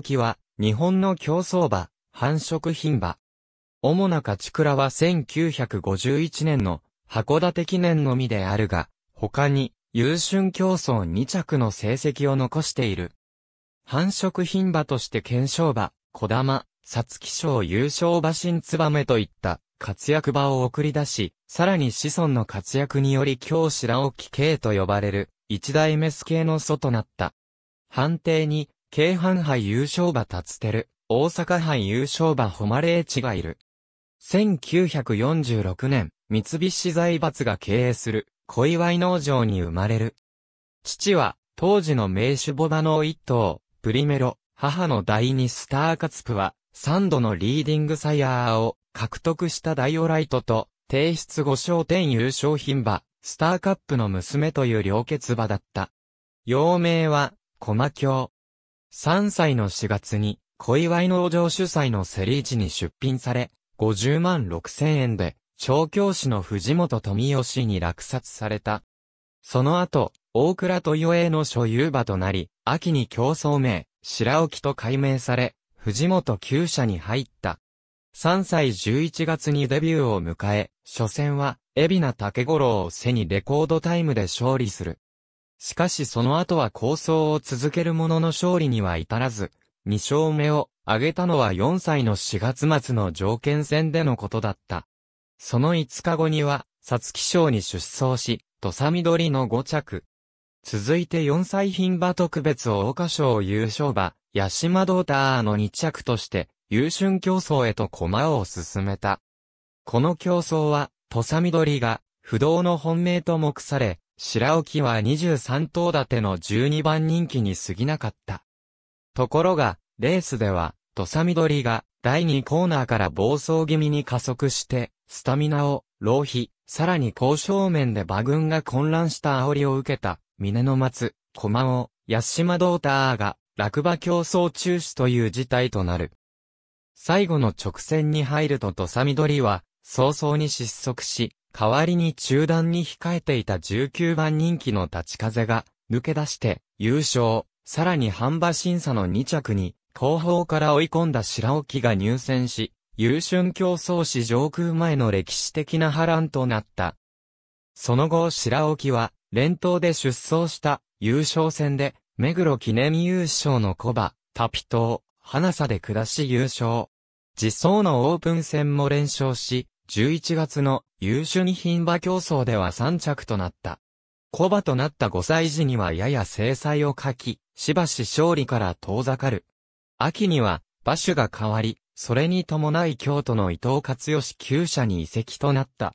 時は、日本の競争馬、繁殖品馬。主な勝ち倉は1951年の函館記念のみであるが、他に優春競争2着の成績を残している。繁殖品馬として検証馬、小玉、皐月賞優勝馬新メといった活躍馬を送り出し、さらに子孫の活躍により京白沖系と呼ばれる一代メス系の祖となった。判定に京阪杯優勝馬達てる、大阪杯優勝馬誉れ越がいる。1946年、三菱財閥が経営する、小祝農場に生まれる。父は、当時の名手ボバの一頭、プリメロ、母の第二スターカツプは、三度のリーディングサイヤーを獲得したダイオライトと、提出五勝点優勝品馬、スターカップの娘という良血馬だった。幼名は、コマ教。3歳の4月に、小祝農場主催のセリーチに出品され、50万6千円で、調教師の藤本富義に落札された。その後、大倉豊栄の所有馬となり、秋に競争名、白沖と改名され、藤本旧社に入った。3歳11月にデビューを迎え、初戦は、海老名竹五郎を背にレコードタイムで勝利する。しかしその後は構想を続けるものの勝利には至らず、2勝目を挙げたのは4歳の4月末の条件戦でのことだった。その5日後には、ツキ賞に出走し、ミドリの5着。続いて4歳品馬特別大花賞優勝馬、八島ドーターの2着として、優春競争へと駒を進めた。この競争は、ミドリが、不動の本命と目され、白沖は23頭立ての12番人気に過ぎなかった。ところが、レースでは、土佐緑が第2コーナーから暴走気味に加速して、スタミナを浪費、さらに交渉面で馬群が混乱した煽りを受けた、峰の松、駒を、八島ドーターが、落馬競争中止という事態となる。最後の直線に入ると土佐緑は、早々に失速し、代わりに中断に控えていた19番人気の立ち風が抜け出して優勝、さらに半馬審査の2着に後方から追い込んだ白沖が入選し、優春競争史上空前の歴史的な波乱となった。その後白沖は連投で出走した優勝戦で目黒記念優勝のコバ、タピ島、花さで下し優勝。実走のオープン戦も連勝し、11月の優秀に品馬競争では3着となった。小馬となった5歳児にはやや制裁を書き、しばし勝利から遠ざかる。秋には、馬主が変わり、それに伴い京都の伊藤勝義九社に移籍となった。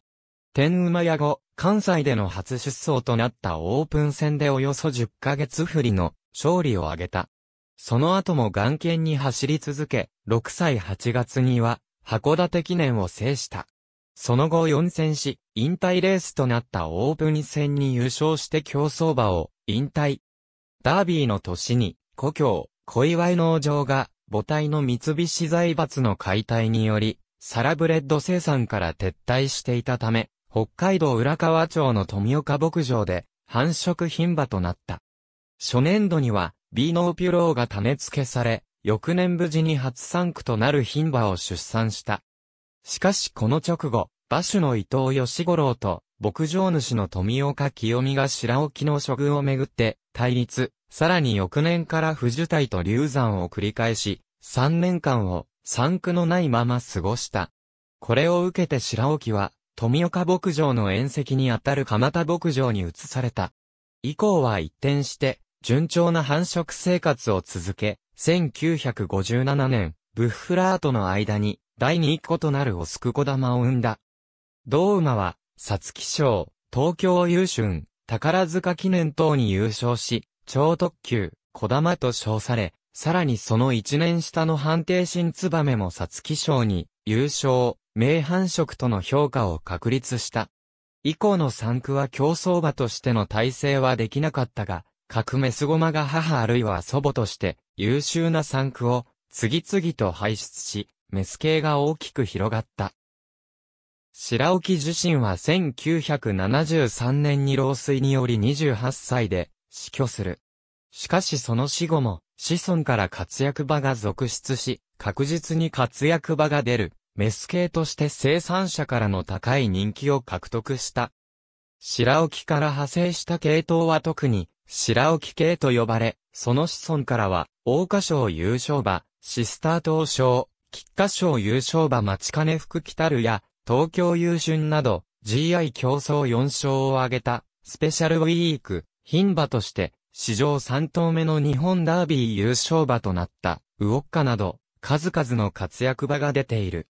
天馬屋後、関西での初出走となったオープン戦でおよそ10ヶ月振りの勝利を挙げた。その後も眼見に走り続け、6歳8月には、函館記念を制した。その後4戦し、引退レースとなったオープン戦に優勝して競争馬を引退。ダービーの年に、故郷、小祝農場が、母体の三菱財閥の解体により、サラブレッド生産から撤退していたため、北海道浦河町の富岡牧場で、繁殖品馬となった。初年度には、ビーノーピュローが種付けされ、翌年無事に初産区となる品馬を出産した。しかしこの直後、馬主の伊藤義五郎と、牧場主の富岡清美が白沖の処遇をめぐって、対立、さらに翌年から不受体と流産を繰り返し、3年間を、産区のないまま過ごした。これを受けて白沖は、富岡牧場の縁石にあたる蒲田牧場に移された。以降は一転して、順調な繁殖生活を続け、1957年、ブッフラーとの間に、第2個となるオスクコ玉を生んだ。同馬は、皐月賞、東京優春、宝塚記念等に優勝し、超特急、ダ玉と称され、さらにその一年下の判定新ツバメも皐月賞に、優勝、名繁殖との評価を確立した。以降の産区は競争馬としての体制はできなかったが、各メスゴマが母あるいは祖母として優秀な産区を次々と排出し、メス系が大きく広がった。白沖自身は1973年に老衰により28歳で死去する。しかしその死後も子孫から活躍場が続出し、確実に活躍場が出る、メス系として生産者からの高い人気を獲得した。白沖から派生した系統は特に白沖系と呼ばれ、その子孫からは、桜花賞優勝馬、シスター等賞、菊花賞優勝馬待ち金福来たるや、東京優春など、GI 競争4勝を挙げた、スペシャルウィーク、牝馬として、史上3頭目の日本ダービー優勝馬となった、ウオッカなど、数々の活躍馬が出ている。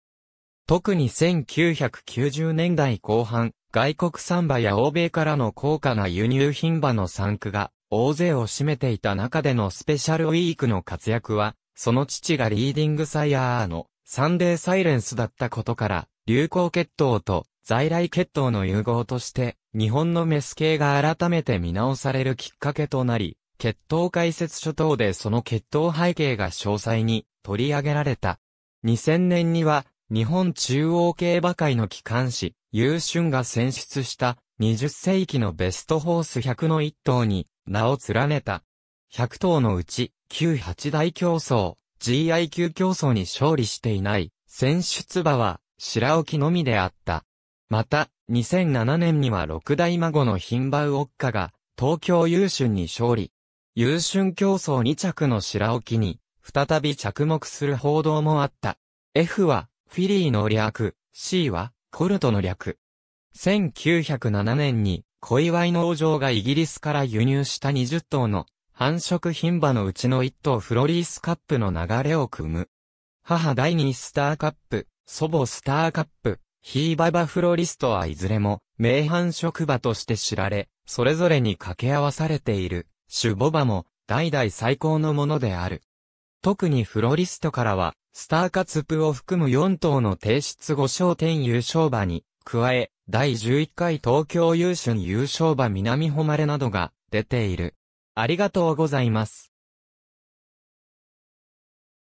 特に1990年代後半、外国産馬や欧米からの高価な輸入品馬の産区が大勢を占めていた中でのスペシャルウィークの活躍はその父がリーディングサイヤーのサンデーサイレンスだったことから、流行血統と在来血統の融合として、日本のメス系が改めて見直されるきっかけとなり、血統解説書等でその血統背景が詳細に取り上げられた。2000年には、日本中央競馬会の機関誌、優春が選出した20世紀のベストホース100の一頭に名を連ねた。100頭のうち、旧八大競争、GIQ 競争に勝利していない、選出馬は、白沖のみであった。また、2007年には六大孫のヒンバウオッカが、東京優春に勝利。優春競争2着の白沖に、再び着目する報道もあった。F は、フィリーの略、C は、コルトの略。1907年に、小祝農場がイギリスから輸入した20頭の繁殖牝馬のうちの一頭フロリースカップの流れを組む。母第二スターカップ、祖母スターカップ、ヒーババフロリストはいずれも、名繁殖馬として知られ、それぞれに掛け合わされている、守母馬も、代々最高のものである。特にフロリストからは、スターカツプを含む4頭の提出5勝点優勝馬に、加え、第11回東京優秀優勝馬南誉れなどが出ている。ありがとうございます。